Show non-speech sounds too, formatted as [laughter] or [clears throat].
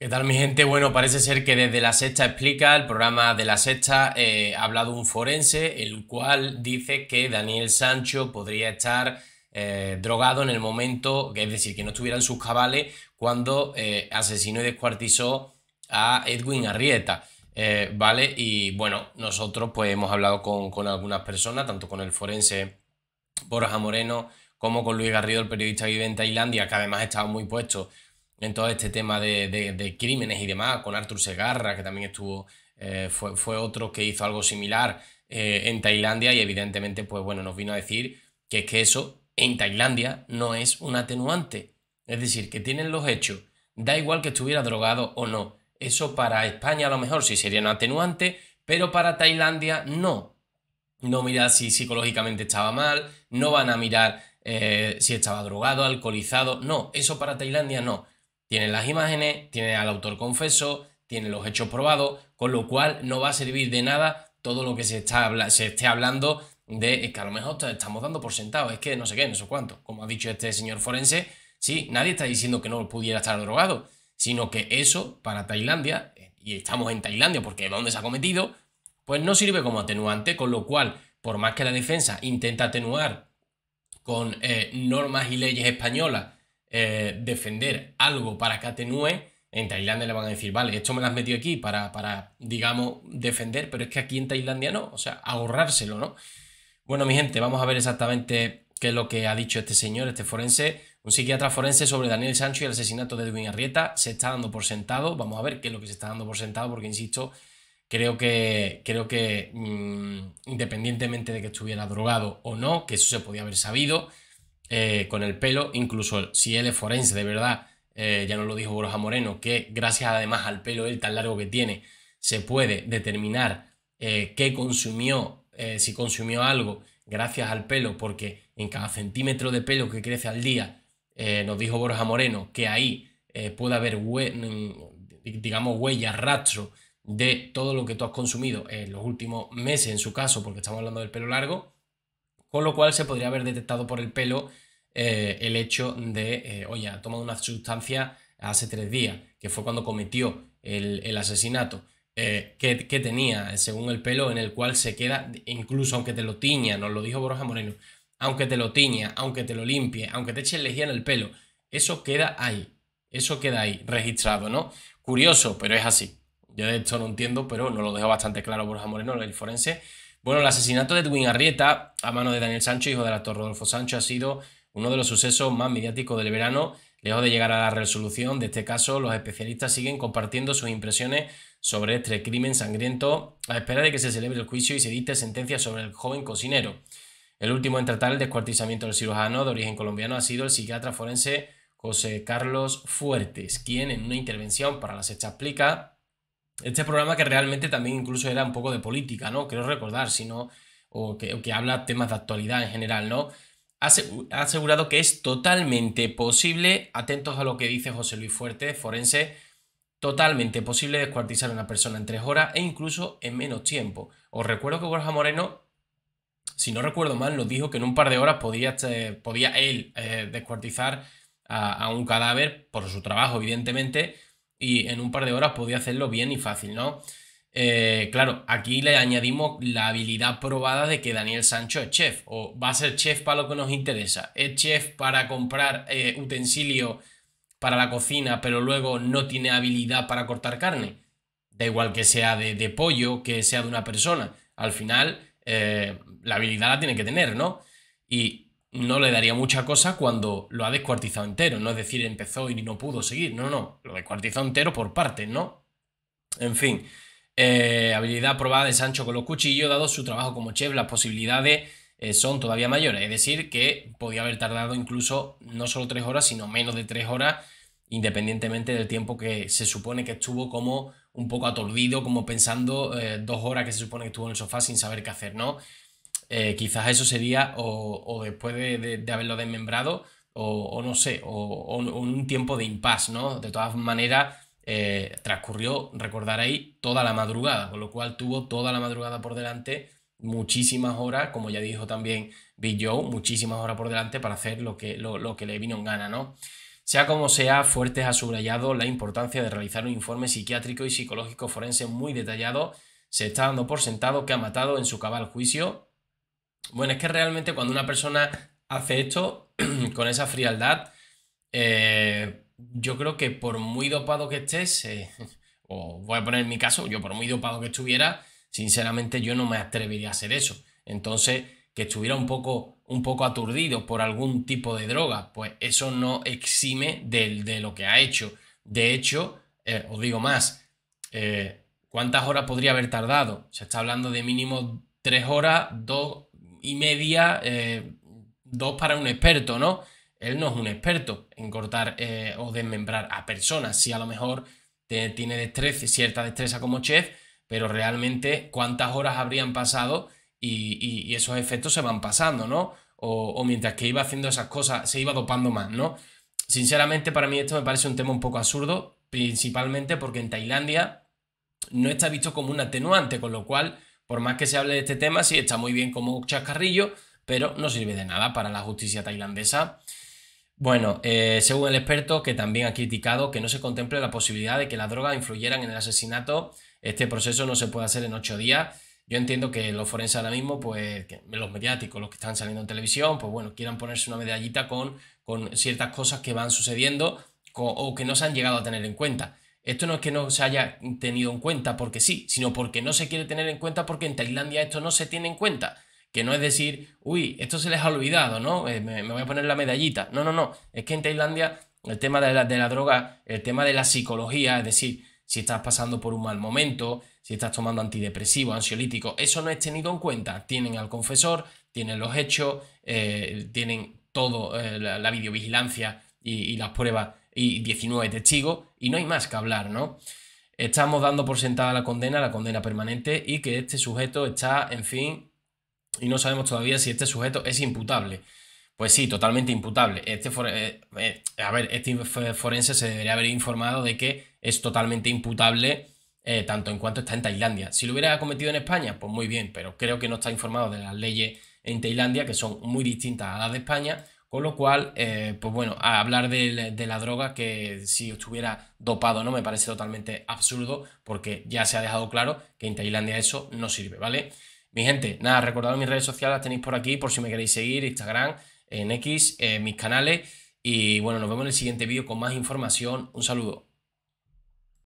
¿Qué tal mi gente? Bueno, parece ser que desde La Sexta Explica, el programa de La Sexta, eh, ha hablado un forense, el cual dice que Daniel Sancho podría estar eh, drogado en el momento, es decir, que no estuvieran sus cabales cuando eh, asesinó y descuartizó a Edwin Arrieta. ¿Vale? Y bueno, nosotros pues hemos hablado con, algunas personas, tanto con el forense Borja Moreno como con Luis Garrido, el periodista que vive en Tailandia, que además estaba muy puesto en todo este tema de, crímenes y demás, con Arthur Segarra, que también estuvo, eh, fue, otro que hizo algo similar eh, en Tailandia y evidentemente, pues bueno, nos vino a decir que es que eso en Tailandia no es un atenuante. Es decir, que tienen los hechos, da igual que estuviera drogado o no. Eso para España a lo mejor sí sería un atenuante, pero para Tailandia no. No mirar si psicológicamente estaba mal, no van a mirar eh, si estaba drogado, alcoholizado, no, eso para Tailandia no tiene las imágenes, tiene al autor confeso, tiene los hechos probados, con lo cual no va a servir de nada todo lo que se, está, se esté hablando de que a lo mejor estamos dando por sentado, es que no sé qué, no sé cuánto. Como ha dicho este señor forense, sí, nadie está diciendo que no pudiera estar drogado, sino que eso para Tailandia, y estamos en Tailandia porque es donde se ha cometido, pues no sirve como atenuante, con lo cual, por más que la defensa intenta atenuar con eh, normas y leyes españolas eh, defender algo para que atenúe, en Tailandia le van a decir, vale, esto me lo has metido aquí para, para, digamos, defender, pero es que aquí en Tailandia no, o sea, ahorrárselo, ¿no? Bueno, mi gente, vamos a ver exactamente qué es lo que ha dicho este señor, este forense, un psiquiatra forense sobre Daniel Sancho y el asesinato de Edwin Arrieta. Se está dando por sentado, vamos a ver qué es lo que se está dando por sentado, porque insisto, creo que, creo que mm, independientemente de que estuviera drogado o no, que eso se podía haber sabido, eh, con el pelo, incluso si él es forense de verdad, eh, ya nos lo dijo Borja Moreno, que gracias además al pelo él tan largo que tiene, se puede determinar eh, qué consumió, si consumió algo gracias al pelo, porque en cada centímetro de pelo que crece al día, nos dijo Borja Moreno que ahí puede haber, mm, digamos, huellas, rastro de todo lo que tú has consumido en los últimos meses, en su caso, porque estamos hablando del pelo largo, con lo cual se podría haber detectado por el pelo eh, el hecho de, eh, oye, ha tomado una sustancia hace tres días, que fue cuando cometió el, asesinato, eh, que, tenía, según el pelo, en el cual se queda, incluso aunque te lo tiña, nos lo dijo Borja Moreno, aunque te lo tiña, aunque te lo limpie, aunque te eche lejía en el pelo, eso queda ahí, eso queda ahí, registrado, ¿no? Curioso, pero es así. Yo de esto no entiendo, pero nos lo dejó bastante claro Borja Moreno, el forense, bueno, el asesinato de Edwin Arrieta a mano de Daniel Sancho, hijo del actor Rodolfo Sancho, ha sido uno de los sucesos más mediáticos del verano. Lejos de llegar a la resolución de este caso, los especialistas siguen compartiendo sus impresiones sobre este crimen sangriento a espera de que se celebre el juicio y se dicte sentencia sobre el joven cocinero. El último en tratar el descuartizamiento del cirujano de origen colombiano ha sido el psiquiatra forense José Carlos Fuertes, quien en una intervención para las Explica este programa que realmente también incluso era un poco de política, ¿no? Quiero recordar, sino, o que, habla temas de actualidad en general, ¿no? ha asegurado que es totalmente posible, atentos a lo que dice José Luis Fuerte, forense, totalmente posible descuartizar a una persona en tres horas e incluso en menos tiempo. Os recuerdo que Borja Moreno, si no recuerdo mal, nos dijo que en un par de horas podía, eh, él eh, descuartizar a, un cadáver por su trabajo, evidentemente, y en un par de horas podía hacerlo bien y fácil, ¿no? Eh, claro, aquí le añadimos la habilidad probada de que Daniel Sancho es chef, o va a ser chef para lo que nos interesa. Es chef para comprar eh, utensilio para la cocina, pero luego no tiene habilidad para cortar carne. Da igual que sea de, pollo, que sea de una persona. Al final, eh, la habilidad la tiene que tener, ¿no? Y no le daría mucha cosa cuando lo ha descuartizado entero, no es decir, empezó y no pudo seguir, no, no, lo descuartizó entero por partes, ¿no? En fin, eh, habilidad probada de Sancho con los cuchillos, dado su trabajo como chef, las posibilidades eh, son todavía mayores, es decir, que podía haber tardado incluso no solo tres horas, sino menos de tres horas, independientemente del tiempo que se supone que estuvo como un poco aturdido, como pensando eh, dos horas que se supone que estuvo en el sofá sin saber qué hacer, ¿no? Eh, quizás eso sería o, después de, haberlo desmembrado o, no sé, o, un tiempo de impasse, ¿no? De todas maneras, eh, transcurrió, recordar ahí, toda la madrugada, con lo cual tuvo toda la madrugada por delante, muchísimas horas, como ya dijo también Big Joe, muchísimas horas por delante para hacer lo que, lo que le vino en gana, ¿no? Sea como sea, Fuertes ha subrayado la importancia de realizar un informe psiquiátrico y psicológico forense muy detallado. Se está dando por sentado que ha matado en su cabal juicio, bueno, es que realmente cuando una persona hace esto [clears throat] con esa frialdad, eh, yo creo que por muy dopado que estés, [laughs] o voy a poner en mi caso, yo por muy dopado que estuviera, sinceramente yo no me atrevería a hacer eso. Entonces, que estuviera un poco, un poco aturdido por algún tipo de droga, pues eso no exime de, lo que ha hecho. De hecho, eh, os digo más, eh, ¿cuántas horas podría haber tardado? Se está hablando de mínimo tres horas, dos y media, eh, dos para un experto, ¿no? Él no es un experto en cortar eh, o desmembrar a personas, si sí, a lo mejor tiene destreza, cierta destreza como chef, pero realmente cuántas horas habrían pasado y, esos efectos se van pasando, ¿no? O, o, mientras que iba haciendo esas cosas, se iba dopando más, ¿no? Sinceramente, para mí esto me parece un tema un poco absurdo, principalmente porque en Tailandia no está visto como un atenuante, con lo cual por más que se hable de este tema, sí está muy bien como chascarrillo, pero no sirve de nada para la justicia tailandesa. Bueno, eh, según el experto, que también ha criticado que no se contemple la posibilidad de que las drogas influyeran en el asesinato, este proceso no se puede hacer en ocho días. Yo entiendo que los forenses ahora mismo, pues los mediáticos, los que están saliendo en televisión, pues bueno, quieran ponerse una medallita con, con ciertas cosas que van sucediendo o que no se han llegado a tener en cuenta. Esto no es que no se haya tenido en cuenta porque sí, sino porque no se quiere tener en cuenta porque en Tailandia esto no se tiene en cuenta. Que no es decir, uy, esto se les ha olvidado, ¿no? Eh, me, voy a poner la medallita. No, no, no. Es que en Tailandia el tema de la, droga, el tema de la psicología, es decir, si estás pasando por un mal momento, si estás tomando antidepresivo ansiolítico eso no es tenido en cuenta. Tienen al confesor, tienen los hechos, eh, tienen todo, eh, la, videovigilancia y las pruebas y 19 testigos y no hay más que hablar, ¿no? Estamos dando por sentada la condena, la condena permanente y que este sujeto está, en fin, y no sabemos todavía si este sujeto es imputable. Pues sí, totalmente imputable. Este eh, eh, a ver, este eh, forense se debería haber informado de que es totalmente imputable tanto en cuanto está en Tailandia. Si lo hubiera cometido en España, pues muy bien, pero creo que no está informado de las leyes en Tailandia, que son muy distintas a las de España, con lo cual, eh, pues bueno, a hablar de, la droga que si estuviera dopado no me parece totalmente absurdo porque ya se ha dejado claro que en Tailandia eso no sirve, ¿vale? Mi gente, nada, recordad mis redes sociales, las tenéis por aquí por si me queréis seguir, Instagram, en X, eh, mis canales. Y bueno, nos vemos en el siguiente vídeo con más información. Un saludo.